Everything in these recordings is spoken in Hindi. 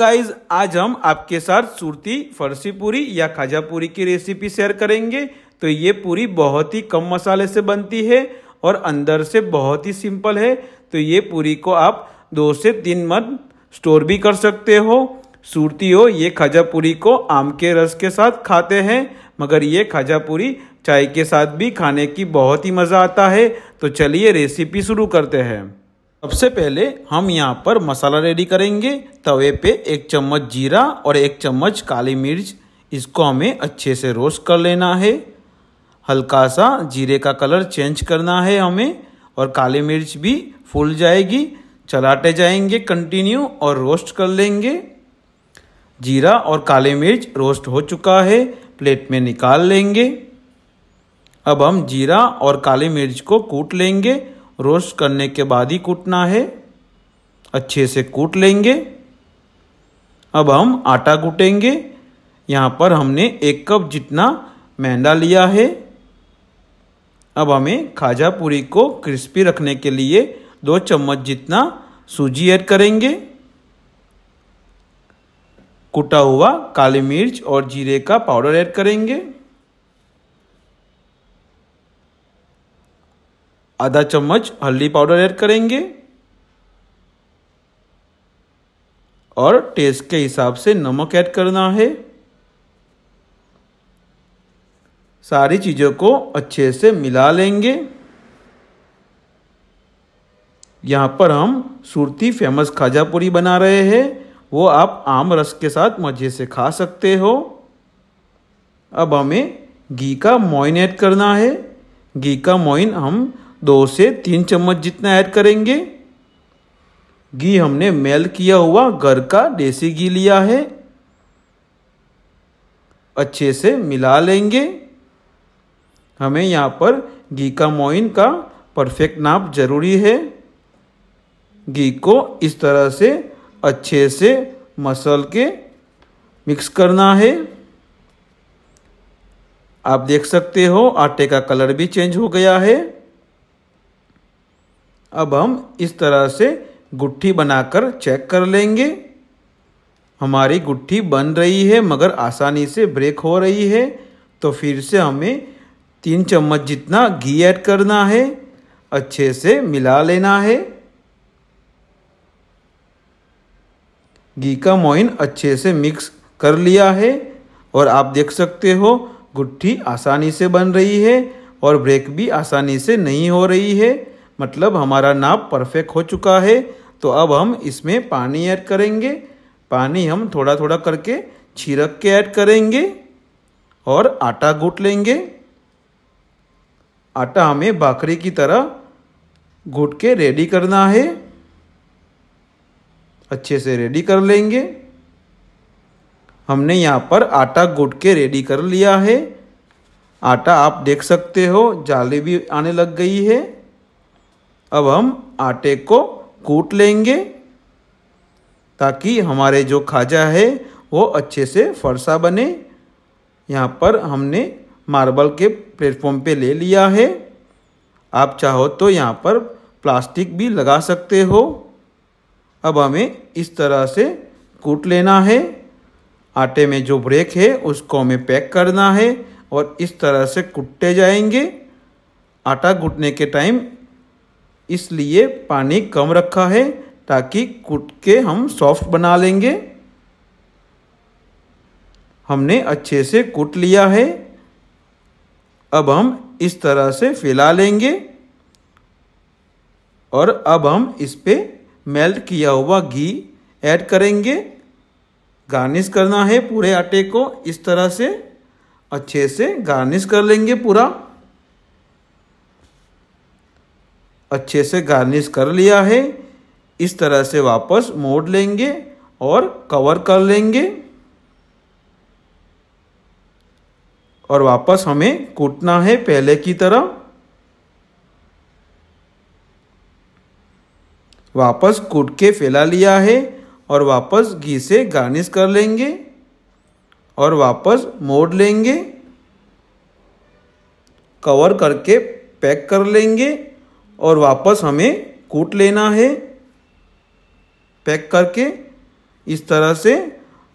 गाइज आज हम आपके साथ सूरती फरसी पूरी या खाजा पूरी की रेसिपी शेयर करेंगे तो ये पूरी बहुत ही कम मसाले से बनती है और अंदर से बहुत ही सिंपल है तो ये पूरी को आप दो से तीन मन स्टोर भी कर सकते हो सूरती हो ये खाजा पूरी को आम के रस के साथ खाते हैं मगर ये खाजा पूरी चाय के साथ भी खाने की बहुत ही मज़ा आता है तो चलिए रेसिपी शुरू करते हैं सबसे पहले हम यहाँ पर मसाला रेडी करेंगे तवे पे एक चम्मच जीरा और एक चम्मच काली मिर्च इसको हमें अच्छे से रोस्ट कर लेना है हल्का सा जीरे का कलर चेंज करना है हमें और काली मिर्च भी फूल जाएगी चलाते जाएंगे कंटिन्यू और रोस्ट कर लेंगे जीरा और काली मिर्च रोस्ट हो चुका है प्लेट में निकाल लेंगे अब हम जीरा और काली मिर्च को कूट लेंगे रोस्ट करने के बाद ही कूटना है अच्छे से कूट लेंगे अब हम आटा कूटेंगे यहाँ पर हमने एक कप जितना मैदा लिया है अब हमें खाजा पूरी को क्रिस्पी रखने के लिए दो चम्मच जितना सूजी ऐड करेंगे कुटा हुआ काली मिर्च और जीरे का पाउडर ऐड करेंगे आधा चम्मच हल्दी पाउडर ऐड करेंगे और टेस्ट के हिसाब से नमक ऐड करना है सारी चीज़ों को अच्छे से मिला लेंगे यहाँ पर हम सूरती फेमस खाजा पूरी बना रहे हैं वो आप आम रस के साथ मज़े से खा सकते हो अब हमें घी का मोइन ऐड करना है घी का मोइन हम दो से तीन चम्मच जितना ऐड करेंगे घी हमने मेल किया हुआ घर का देसी घी लिया है अच्छे से मिला लेंगे हमें यहाँ पर घी का मोइन का परफेक्ट नाप जरूरी है घी को इस तरह से अच्छे से मसल के मिक्स करना है आप देख सकते हो आटे का कलर भी चेंज हो गया है अब हम इस तरह से गुट्ठी बनाकर चेक कर लेंगे हमारी गुट्ठी बन रही है मगर आसानी से ब्रेक हो रही है तो फिर से हमें तीन चम्मच जितना घी ऐड करना है अच्छे से मिला लेना है घी का मोइन अच्छे से मिक्स कर लिया है और आप देख सकते हो गुट्ठी आसानी से बन रही है और ब्रेक भी आसानी से नहीं हो रही है मतलब हमारा नाप परफेक्ट हो चुका है तो अब हम इसमें पानी ऐड करेंगे पानी हम थोड़ा थोड़ा करके छिड़क के ऐड करेंगे और आटा गूट लेंगे आटा हमें भाखरी की तरह घुट के रेडी करना है अच्छे से रेडी कर लेंगे हमने यहाँ पर आटा घुट के रेडी कर लिया है आटा आप देख सकते हो जाली भी आने लग गई है अब हम आटे को कूट लेंगे ताकि हमारे जो खाजा है वो अच्छे से फरसा बने यहाँ पर हमने मार्बल के प्लेटफॉर्म पे ले लिया है आप चाहो तो यहाँ पर प्लास्टिक भी लगा सकते हो अब हमें इस तरह से कूट लेना है आटे में जो ब्रेक है उसको हमें पैक करना है और इस तरह से कुटते जाएंगे आटा घुटने के टाइम इसलिए पानी कम रखा है ताकि कूट के हम सॉफ्ट बना लेंगे हमने अच्छे से कूट लिया है अब हम इस तरह से फैला लेंगे और अब हम इस पर मेल्ट किया हुआ घी ऐड करेंगे गार्निश करना है पूरे आटे को इस तरह से अच्छे से गार्निश कर लेंगे पूरा अच्छे से गार्निश कर लिया है इस तरह से वापस मोड़ लेंगे और कवर कर लेंगे और वापस हमें कूटना है पहले की तरह वापस कूट के फैला लिया है और वापस घी से गार्निश कर लेंगे और वापस मोड़ लेंगे कवर करके पैक कर लेंगे और वापस हमें कूट लेना है पैक करके इस तरह से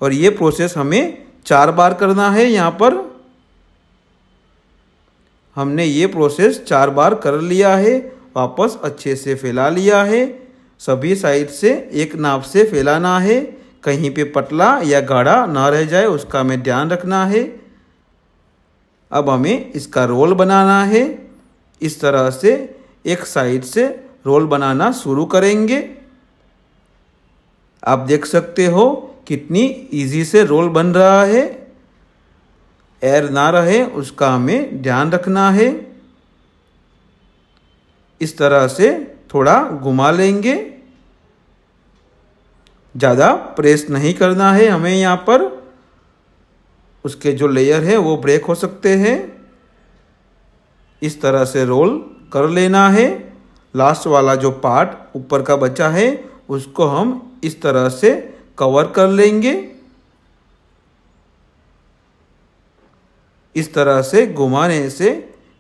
और ये प्रोसेस हमें चार बार करना है यहाँ पर हमने ये प्रोसेस चार बार कर लिया है वापस अच्छे से फैला लिया है सभी साइड से एक नाप से फैलाना है कहीं पे पतला या गाढ़ा ना रह जाए उसका हमें ध्यान रखना है अब हमें इसका रोल बनाना है इस तरह से एक साइड से रोल बनाना शुरू करेंगे आप देख सकते हो कितनी इजी से रोल बन रहा है एयर ना रहे उसका हमें ध्यान रखना है इस तरह से थोड़ा घुमा लेंगे ज़्यादा प्रेस नहीं करना है हमें यहाँ पर उसके जो लेयर है वो ब्रेक हो सकते हैं इस तरह से रोल कर लेना है लास्ट वाला जो पार्ट ऊपर का बचा है उसको हम इस तरह से कवर कर लेंगे इस तरह से घुमाने से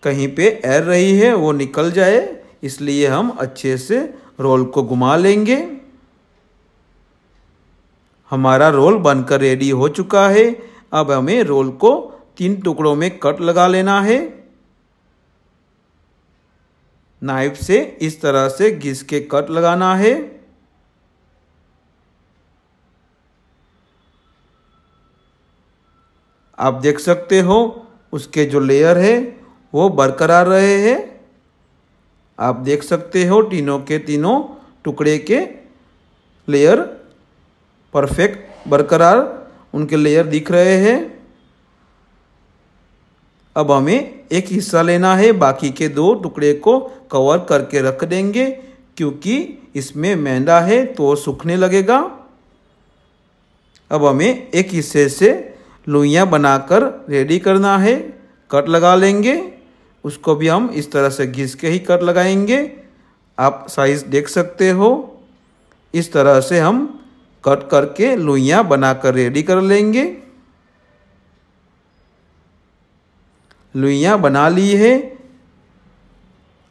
कहीं पे एर रही है वो निकल जाए इसलिए हम अच्छे से रोल को घुमा लेंगे हमारा रोल बनकर रेडी हो चुका है अब हमें रोल को तीन टुकड़ों में कट लगा लेना है नाइफ से इस तरह से घिस के कट लगाना है आप देख सकते हो उसके जो लेयर है वो बरकरार रहे हैं आप देख सकते हो तीनों के तीनों टुकड़े के लेयर परफेक्ट बरकरार उनके लेयर दिख रहे हैं अब हमें एक हिस्सा लेना है बाकी के दो टुकड़े को कवर करके रख देंगे क्योंकि इसमें मैदा है तो सूखने लगेगा अब हमें एक हिस्से से लोइयाँ बनाकर रेडी करना है कट लगा लेंगे उसको भी हम इस तरह से घिस के ही कट लगाएंगे आप साइज़ देख सकते हो इस तरह से हम कट करके लोइयाँ बनाकर रेडी कर लेंगे लुइयाँ बना ली है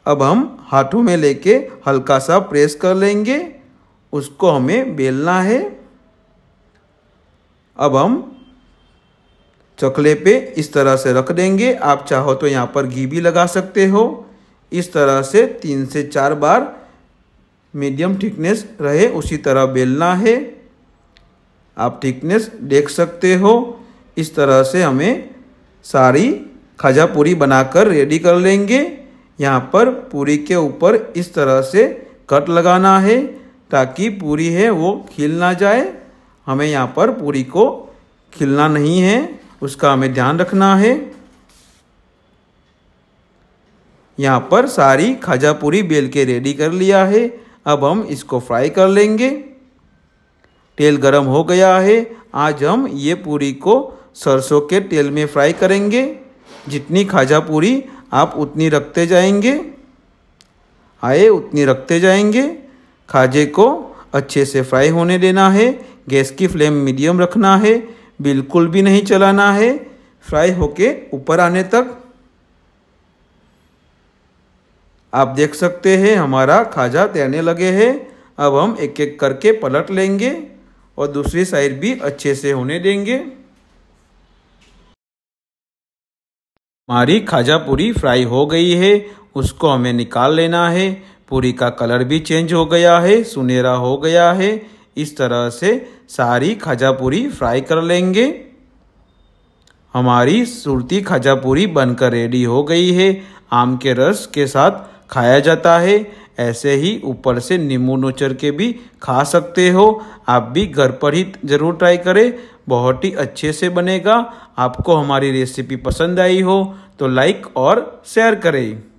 अब हम हाथों में लेके हल्का सा प्रेस कर लेंगे उसको हमें बेलना है अब हम चकले पे इस तरह से रख देंगे आप चाहो तो यहाँ पर घी भी लगा सकते हो इस तरह से तीन से चार बार मीडियम थिकनेस रहे उसी तरह बेलना है आप थिकनेस देख सकते हो इस तरह से हमें सारी खाजा पूरी बनाकर रेडी कर लेंगे यहाँ पर पूरी के ऊपर इस तरह से कट लगाना है ताकि पूरी है वो खिल ना जाए हमें यहाँ पर पूरी को खिलना नहीं है उसका हमें ध्यान रखना है यहाँ पर सारी खाजा पूरी बेल के रेडी कर लिया है अब हम इसको फ्राई कर लेंगे तेल गरम हो गया है आज हम ये पूरी को सरसों के तेल में फ्राई करेंगे जितनी खाजा पूरी आप उतनी रखते जाएंगे आए उतनी रखते जाएंगे खाजे को अच्छे से फ्राई होने देना है गैस की फ्लेम मीडियम रखना है बिल्कुल भी नहीं चलाना है फ्राई होके ऊपर आने तक आप देख सकते हैं हमारा खाजा तैरने लगे हैं अब हम एक एक करके पलट लेंगे और दूसरी साइड भी अच्छे से होने देंगे हमारी खाजा पूरी फ्राई हो गई है उसको हमें निकाल लेना है पूरी का कलर भी चेंज हो गया है सुनहरा हो गया है इस तरह से सारी खाजा पूरी फ्राई कर लेंगे हमारी सूरती खाजा पूरी बनकर रेडी हो गई है आम के रस के साथ खाया जाता है ऐसे ही ऊपर से नींबू नोचर के भी खा सकते हो आप भी घर पर ही ज़रूर ट्राई करें बहुत ही अच्छे से बनेगा आपको हमारी रेसिपी पसंद आई हो तो लाइक और शेयर करें